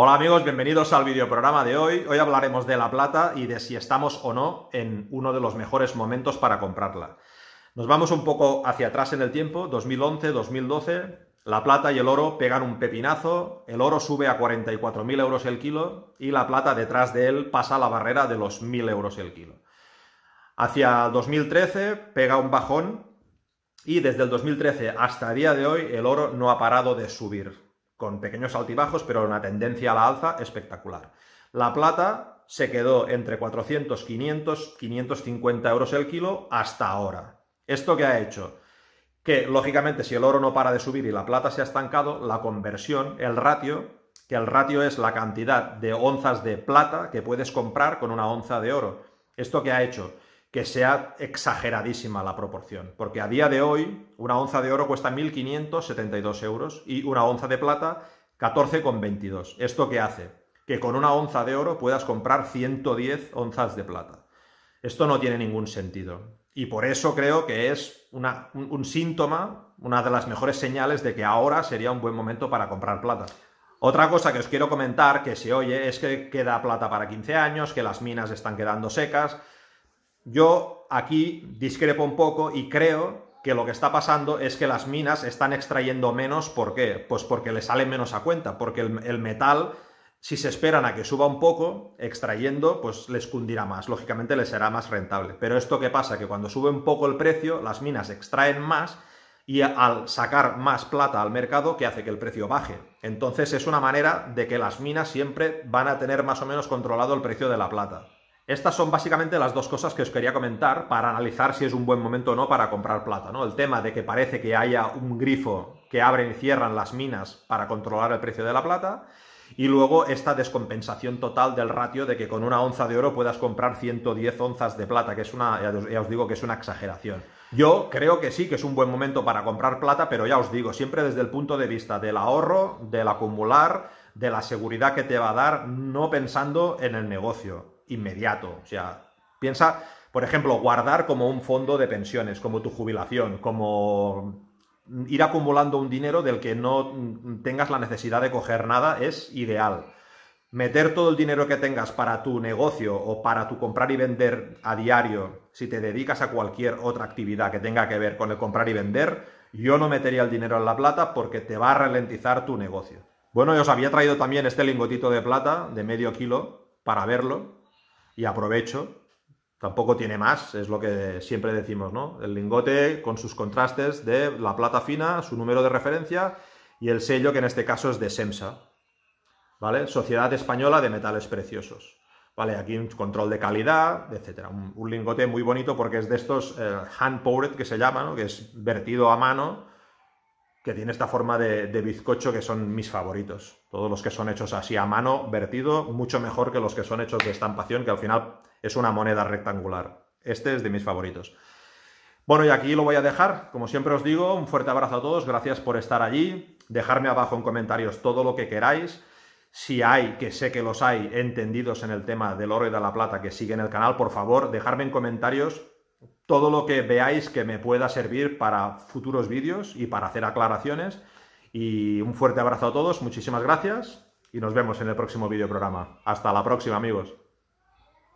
Hola amigos, bienvenidos al videoprograma de hoy. Hoy hablaremos de la plata y de si estamos o no en uno de los mejores momentos para comprarla. Nos vamos un poco hacia atrás en el tiempo, 2011, 2012, la plata y el oro pegan un pepinazo, el oro sube a 44.000 euros el kilo y la plata detrás de él pasa la barrera de los 1.000 euros el kilo. Hacia 2013 pega un bajón y desde el 2013 hasta el día de hoy el oro no ha parado de subir con pequeños altibajos, pero una tendencia a la alza espectacular. La plata se quedó entre 400, 500, 550 euros el kilo hasta ahora. ¿Esto qué ha hecho? Que, lógicamente, si el oro no para de subir y la plata se ha estancado, la conversión, el ratio, que el ratio es la cantidad de onzas de plata que puedes comprar con una onza de oro. ¿Esto qué ha hecho? que sea exageradísima la proporción, porque a día de hoy una onza de oro cuesta 1.572 euros y una onza de plata 14,22. ¿Esto qué hace? Que con una onza de oro puedas comprar 110 onzas de plata. Esto no tiene ningún sentido. Y por eso creo que es un, un síntoma, una de las mejores señales de que ahora sería un buen momento para comprar plata. Otra cosa que os quiero comentar que se oye es que queda plata para 15 años, que las minas están quedando secas, yo aquí discrepo un poco y creo que lo que está pasando es que las minas están extrayendo menos. ¿Por qué? Pues porque le sale menos a cuenta, porque el, metal, si se esperan a que suba un poco, extrayendo, pues les cundirá más, lógicamente les será más rentable. Pero esto que pasa, que cuando sube un poco el precio, las minas extraen más y al sacar más plata al mercado, que hace que el precio baje. Entonces es una manera de que las minas siempre van a tener más o menos controlado el precio de la plata. Estas son básicamente las dos cosas que os quería comentar para analizar si es un buen momento o no para comprar plata. ¿no? El tema de que parece que haya un grifo que abren y cierran las minas para controlar el precio de la plata. Y luego esta descompensación total del ratio de que con una onza de oro puedas comprar 110 onzas de plata, que es una, ya os digo que es una exageración. Yo creo que sí, que es un buen momento para comprar plata, pero ya os digo, siempre desde el punto de vista del ahorro, del acumular, de la seguridad que te va a dar, no pensando en el negocio inmediato. O sea, piensa, por ejemplo, guardar como un fondo de pensiones, como tu jubilación, como ir acumulando un dinero del que no tengas la necesidad de coger nada es ideal. Meter todo el dinero que tengas para tu negocio o para tu comprar y vender a diario, si te dedicas a cualquier otra actividad que tenga que ver con el comprar y vender, yo no metería el dinero en la plata porque te va a ralentizar tu negocio. Bueno, yo os había traído también este lingotito de plata de medio kilo para verlo, y aprovecho. Tampoco tiene más, es lo que siempre decimos, ¿no? El lingote con sus contrastes de la plata fina, su número de referencia y el sello que en este caso es de SEMSA, ¿vale? Sociedad Española de Metales Preciosos. Vale, aquí un control de calidad, etcétera. Un, lingote muy bonito porque es de estos eh, hand poured que se llama, ¿no? que es vertido a mano que tiene esta forma de, bizcocho que son mis favoritos. Todos los que son hechos así a mano, vertido, mucho mejor que los que son hechos de estampación, que al final es una moneda rectangular. Este es de mis favoritos. Bueno, y aquí lo voy a dejar. Como siempre os digo, un fuerte abrazo a todos. Gracias por estar allí. Dejarme abajo en comentarios todo lo que queráis. Si hay, que sé que los hay, entendidos en el tema del oro y de la plata que siguen el canal, por favor, dejarme en comentarios todo lo que veáis que me pueda servir para futuros vídeos y para hacer aclaraciones. Y un fuerte abrazo a todos, muchísimas gracias y nos vemos en el próximo programa. Hasta la próxima amigos.